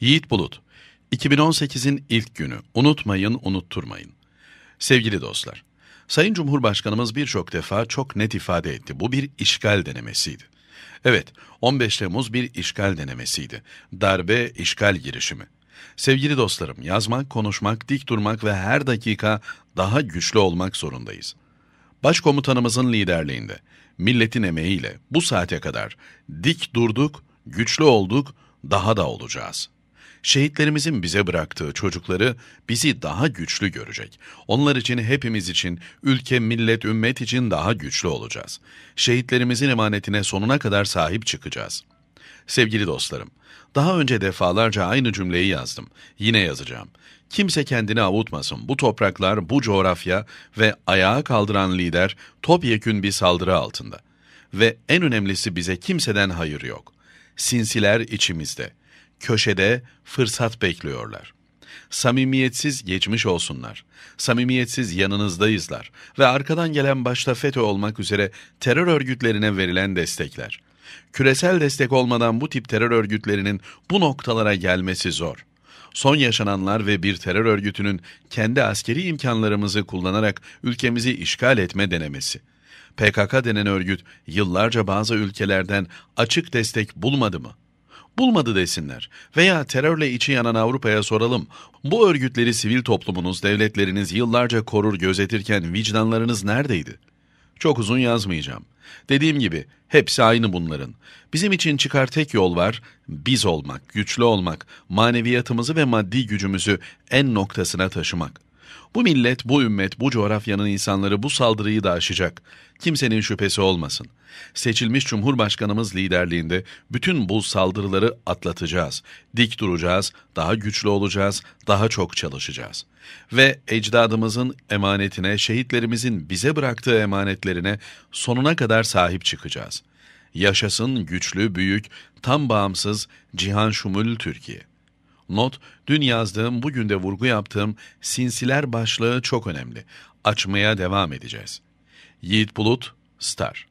Yiğit Bulut, 2018'in ilk günü. Unutmayın, unutturmayın. Sevgili dostlar, Sayın Cumhurbaşkanımız birçok defa çok net ifade etti. Bu bir işgal denemesiydi. Evet, 15 Temmuz bir işgal denemesiydi. Darbe, işgal girişimi. Sevgili dostlarım, yazmak, konuşmak, dik durmak ve her dakika daha güçlü olmak zorundayız. Başkomutanımızın liderliğinde, milletin emeğiyle bu saate kadar dik durduk, güçlü olduk, daha da olacağız.'' Şehitlerimizin bize bıraktığı çocukları bizi daha güçlü görecek. Onlar için hepimiz için, ülke, millet, ümmet için daha güçlü olacağız. Şehitlerimizin emanetine sonuna kadar sahip çıkacağız. Sevgili dostlarım, daha önce defalarca aynı cümleyi yazdım. Yine yazacağım. Kimse kendini avutmasın. Bu topraklar, bu coğrafya ve ayağa kaldıran lider topyekün bir saldırı altında. Ve en önemlisi bize kimseden hayır yok. Sinsiler içimizde köşede fırsat bekliyorlar. Samimiyetsiz geçmiş olsunlar. Samimiyetsiz yanınızdayızlar ve arkadan gelen başta FETÖ olmak üzere terör örgütlerine verilen destekler. Küresel destek olmadan bu tip terör örgütlerinin bu noktalara gelmesi zor son yaşananlar ve bir terör örgütünün kendi askeri imkanlarımızı kullanarak ülkemizi işgal etme denemesi. PKK denen örgüt yıllarca bazı ülkelerden açık destek bulmadı mı?'' bulmadı desinler. Veya terörle içi yanan Avrupa'ya soralım. Bu örgütleri sivil toplumunuz, devletleriniz yıllarca korur gözetirken vicdanlarınız neredeydi? Çok uzun yazmayacağım. Dediğim gibi hepsi aynı bunların. Bizim için çıkar tek yol var, biz olmak, güçlü olmak, maneviyatımızı ve maddi gücümüzü en noktasına taşımak.'' Bu millet, bu ümmet, bu coğrafyanın insanları bu saldırıyı da aşacak. Kimsenin şüphesi olmasın. Seçilmiş Cumhurbaşkanımız liderliğinde bütün bu saldırıları atlatacağız. Dik duracağız, daha güçlü olacağız, daha çok çalışacağız. Ve ecdadımızın emanetine, şehitlerimizin bize bıraktığı emanetlerine sonuna kadar sahip çıkacağız. Yaşasın güçlü, büyük, tam bağımsız, cihan şumul Türkiye. Not, dün yazdığım, bugün de vurgu yaptığım sinsiler başlığı çok önemli. Açmaya devam edeceğiz. Yiğit Bulut, Star